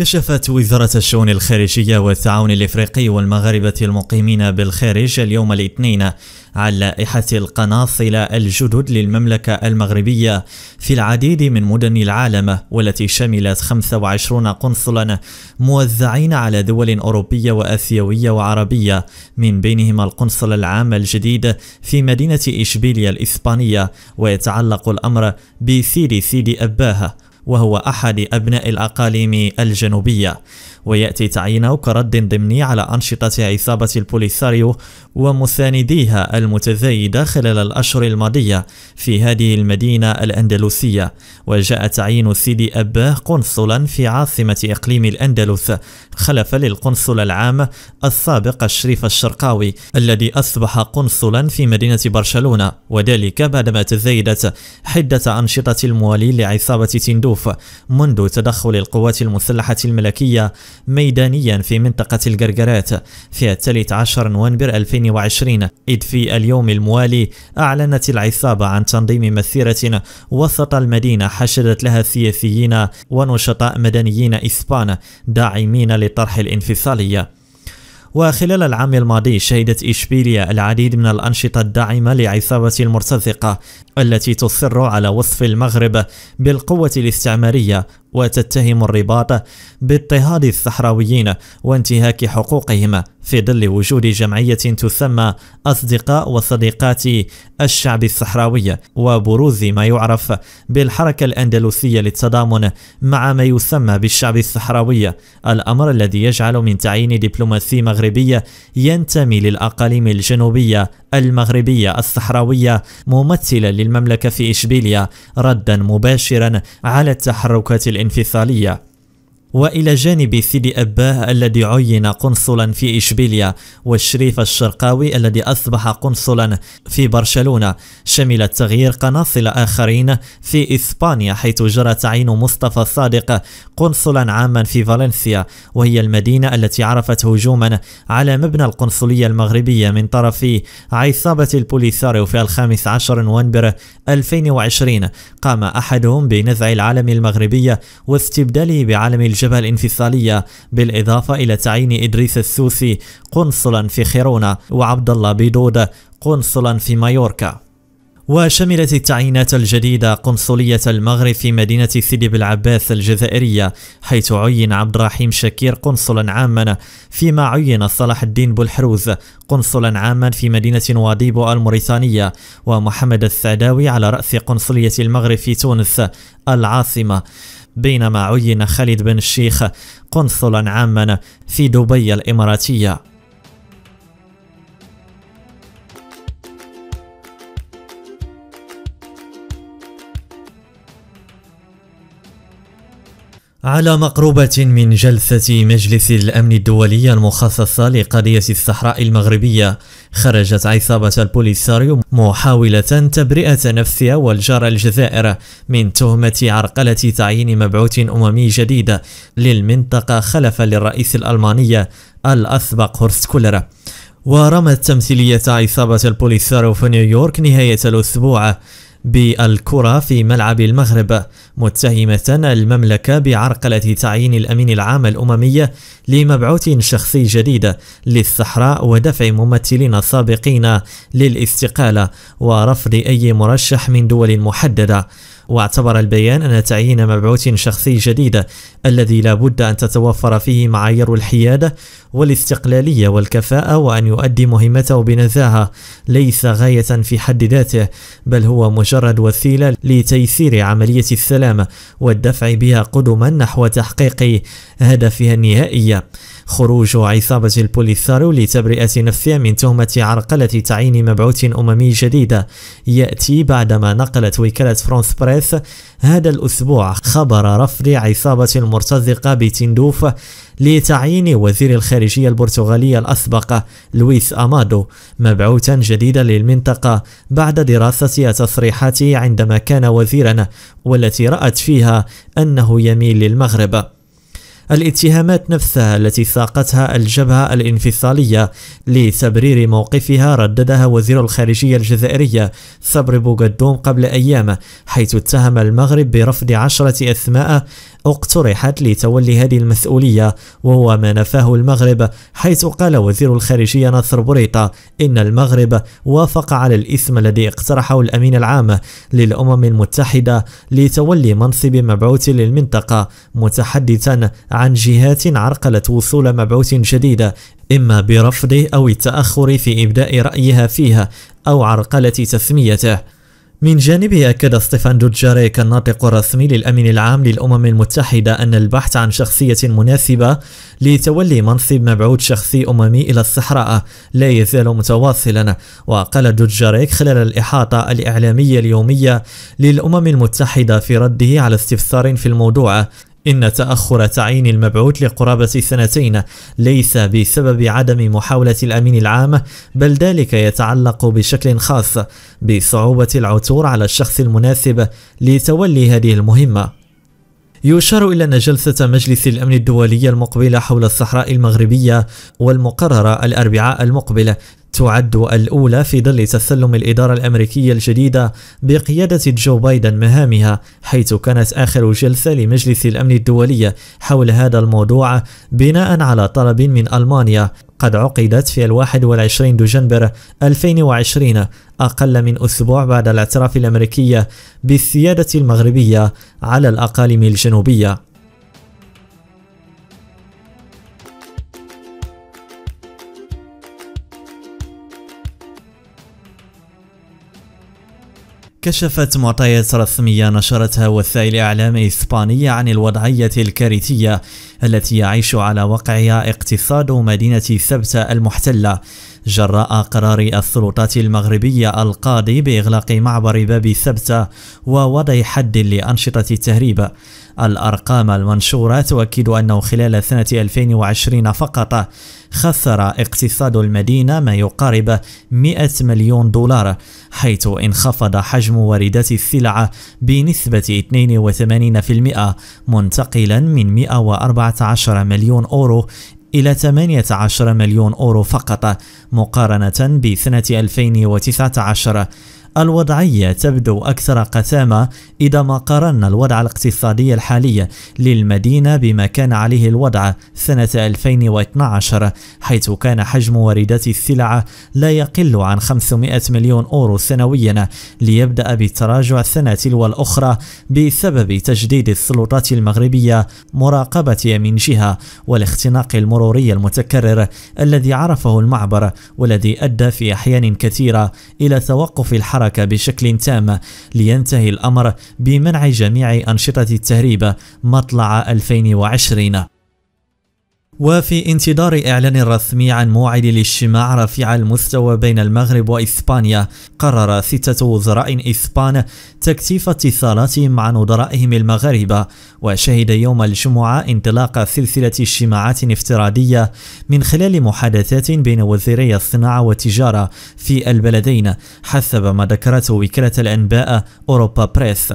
كشفت وزارة الشؤون الخارجية والتعاون الإفريقي والمغاربة المقيمين بالخارج اليوم الاثنين عن لائحة القناصل الجدد للمملكة المغربية في العديد من مدن العالم والتي شملت 25 قنصلا موزعين على دول أوروبية وآسيوية وعربية من بينهم القنصل العام الجديد في مدينة إشبيلية الإسبانية ويتعلق الأمر بسيدي سيدي أباها وهو أحد أبناء الأقاليم الجنوبية ويأتي تعيينه كرد ضمني على أنشطة عصابة البوليساريو ومسانديها المتزايدة خلال الأشهر الماضية في هذه المدينة الأندلسية وجاء تعيين سيدي أباه قنصلا في عاصمة إقليم الأندلس خلف للقنصل العام السابق الشريف الشرقاوي الذي أصبح قنصلا في مدينة برشلونة وذلك بعدما تزايدت حدة أنشطة الموالين لعصابة تندو الكشوف منذ تدخل القوات المسلحة الملكية ميدانيا في منطقة القرقرات في الثالث عشر نوفمبر 2020 إذ في اليوم الموالي أعلنت العصابة عن تنظيم مسيرة وسط المدينة حشدت لها سياسيين ونشطاء مدنيين إسبان داعمين لطرح الانفصالية وخلال العام الماضي شهدت إشبيلية العديد من الأنشطة الداعمة لعثابة المرتزقة التي تصر على وصف المغرب بالقوة الاستعمارية وتتهم الرباط باضطهاد الصحراويين وانتهاك حقوقهم في ظل وجود جمعية تسمى أصدقاء وصديقات الشعب الصحراوي وبروز ما يعرف بالحركة الأندلسية للتضامن مع ما يسمى بالشعب الصحراوي الأمر الذي يجعل من تعيين دبلوماسي مغربية ينتمي للأقاليم الجنوبية المغربية الصحراوية ممثلا للمملكة في إشبيلية ردا مباشرا على التحركات الانفصالية وإلى جانب سيدي أباه الذي عين قنصلا في إشبيليا والشريف الشرقاوي الذي أصبح قنصلا في برشلونة شمل التغيير قناصل آخرين في إسبانيا حيث جرى تعيين مصطفى الصادق قنصلا عاما في فالنسيا وهي المدينة التي عرفت هجوما على مبنى القنصلية المغربية من طرف عصابة البوليساريو في الخامس عشر نوفمبر 2020 قام أحدهم بنزع العلم المغربي واستبداله بعلم الجزائر الجبهة الانفصالية بالإضافة إلى تعيين إدريس السوسي قنصلا في خيرونة وعبد الله بيدود قنصلا في مايوركا وشملت التعيينات الجديدة قنصلية المغرب في مدينة سيدي بالعباس الجزائرية حيث عين عبد الرحيم شكير قنصلا عاما فيما عين صلاح الدين بلحروز قنصلا عاما في مدينة واديبو الموريتانية ومحمد السعداوي على رأس قنصلية المغرب في تونس العاصمة بينما عين خالد بن الشيخ قنصلا عاما في دبي الإماراتية على مقربة من جلسة مجلس الأمن الدولي المخصصة لقضية الصحراء المغربية خرجت عصابة البوليساريو محاولة تبرئة نفسها والجار الجزائر من تهمة عرقلة تعيين مبعوث أممي جديد للمنطقة خلفا للرئيس الألماني الأسبق هورست كولر ورمت تمثيلية عصابة البوليساريو في نيويورك نهاية الأسبوع بالكرة في ملعب المغرب متهمة المملكة بعرقلة تعيين الأمين العام الأممية لمبعوث شخصي جديد للصحراء ودفع ممثلين سابقين للاستقالة ورفض أي مرشح من دول محددة واعتبر البيان أن تعيين مبعوث شخصي جديد الذي لا بد أن تتوفر فيه معايير الحيادة والاستقلالية والكفاءة وأن يؤدي مهمته بنزاهة ليس غاية في حد ذاته بل هو مجرد وسيلة لتيسير عملية السلام والدفع بها قدما نحو تحقيق هدفها النهائي خروج عصابة البوليثارو لتبرئة نفسها من تهمة عرقلة تعيين مبعوث أممي جديد يأتي بعدما نقلت وكالة فرانس بريس هذا الأسبوع خبر رفض عصابة المرتزقة بتندوف لتعيين وزير الخارجية البرتغالية الأسبق لويس أمادو مبعوثا جديدا للمنطقة بعد دراسة تصريحاته عندما كان وزيرا والتي رأت فيها أنه يميل للمغرب الاتهامات نفسها التي ساقتها الجبهة الانفصالية لتبرير موقفها رددها وزير الخارجية الجزائرية صبري بوغدوم قبل أيام حيث اتهم المغرب برفض عشرة أسماء اقترحت لتولي هذه المسؤولية وهو ما نفاه المغرب حيث قال وزير الخارجية ناصر بوريطة إن المغرب وافق على الاسم الذي اقترحه الأمين العام للأمم المتحدة لتولي منصب مبعوث للمنطقة متحدثا عن جهات عرقلت وصول مبعوث جديد إما برفضه أو التأخر في إبداء رأيها فيها أو عرقلة تسميته من جانبه أكد ستيفان دوجاريك الناطق الرسمي للأمين العام للأمم المتحدة أن البحث عن شخصية مناسبة لتولي منصب مبعوث شخصي أممي إلى الصحراء لا يزال متواصلا وقال دوجاريك خلال الإحاطة الإعلامية اليومية للأمم المتحدة في رده على استفسار في الموضوع إن تأخر تعيين المبعوث لقرابة سنتين ليس بسبب عدم محاولة الأمين العام بل ذلك يتعلق بشكل خاص بصعوبة العثور على الشخص المناسب لتولي هذه المهمة يشار إلى أن جلسة مجلس الأمن الدولي المقبلة حول الصحراء المغربية والمقررة الأربعاء المقبل تعد الأولى في ظل تسلم الإدارة الأمريكية الجديدة بقيادة جو بايدن مهامها حيث كانت آخر جلسة لمجلس الأمن الدولي حول هذا الموضوع بناء على طلب من ألمانيا قد عقدت في الواحد والعشرين دجنبر 2020 أقل من أسبوع بعد الاعتراف الأمريكي بالسيادة المغربية على الأقاليم الجنوبية كشفت معطيات رسمية نشرتها وسائل إعلام إسبانية عن الوضعية الكارثية التي يعيش على وقعها اقتصاد مدينة سبتة المحتلة جراء قرار السلطات المغربية القاضي بإغلاق معبر باب سبتة ووضع حد لأنشطة التهريب الأرقام المنشورة تؤكد أنه خلال سنة 2020 فقط خسر اقتصاد المدينة ما يقارب 100 مليون دولار حيث انخفض حجم واردات السلع بنسبة 82% منتقلا من 114 مليون أورو إلى 18 مليون أورو فقط مقارنة بسنة 2019 الوضعية تبدو أكثر قسامة إذا ما قارنا الوضع الاقتصادي الحالي للمدينة بما كان عليه الوضع سنة 2012 حيث كان حجم واردات السلع لا يقل عن 500 مليون أورو سنويا ليبدأ بالتراجع السنة تلو الأخرى بسبب تجديد السلطات المغربية مراقبة من جهة والاختناق المروري المتكرر الذي عرفه المعبر والذي أدى في أحيان كثيرة إلى توقف الحرب الحركة بشكل تام لينتهي الأمر بمنع جميع أنشطة التهريب مطلع 2020 وفي انتظار إعلان رسمي عن موعد الاجتماع رفيع المستوى بين المغرب وإسبانيا قرر ستة وزراء إسبان تكثيف اتصالاتهم مع نظرائهم المغاربة وشهد يوم الجمعة انطلاق سلسلة اجتماعات افتراضية من خلال محادثات بين وزيري الصناعة والتجارة في البلدين حسب ما ذكرته وكالة الأنباء أوروبا بريس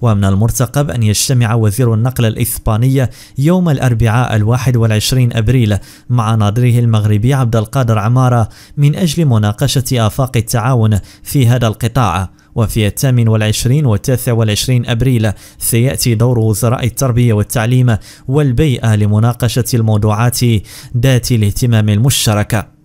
ومن المرتقب أن يجتمع وزير النقل الإسباني يوم الأربعاء الواحد والعشرين 20 أبريل مع ناظره المغربي عبد القادر عمارة من أجل مناقشة آفاق التعاون في هذا القطاع وفي الثامن والعشرين والتاسع والعشرين أبريل سيأتي دور وزراء التربية والتعليم والبيئة لمناقشة الموضوعات ذات الاهتمام المشترك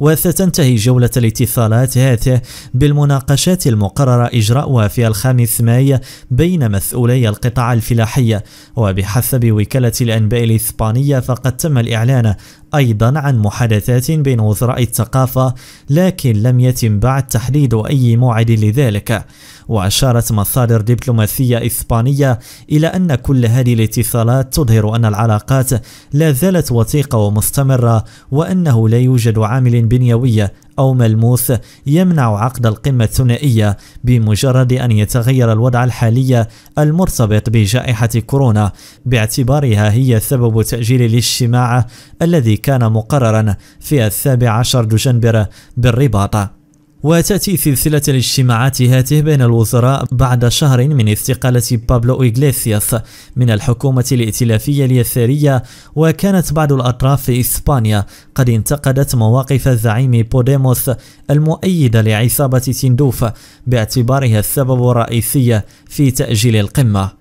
وستنتهي جولة الاتصالات هذه بالمناقشات المقررة إجراؤها في الخامس ماي بين مسؤولي القطاع الفلاحي وبحسب وكالة الأنباء الإسبانية فقد تم الإعلان أيضا عن محادثات بين وزراء الثقافة لكن لم يتم بعد تحديد أي موعد لذلك وأشارت مصادر دبلوماسية إسبانية إلى أن كل هذه الاتصالات تظهر أن العلاقات لا زالت وثيقة ومستمرة وأنه لا يوجد عامل بنيوي أو ملموس يمنع عقد القمة الثنائية بمجرد أن يتغير الوضع الحالي المرتبط بجائحة كورونا باعتبارها هي سبب تأجيل الاجتماع الذي كان مقررا في السابع عشر دجنبر بالرباط وتأتي سلسلة الاجتماعات هاته بين الوزراء بعد شهر من استقالة بابلو إيغليسياس من الحكومة الائتلافية اليسارية وكانت بعض الأطراف في إسبانيا قد انتقدت مواقف زعيم بوديموس المؤيدة لعصابة تندوف باعتبارها السبب الرئيسي في تأجيل القمة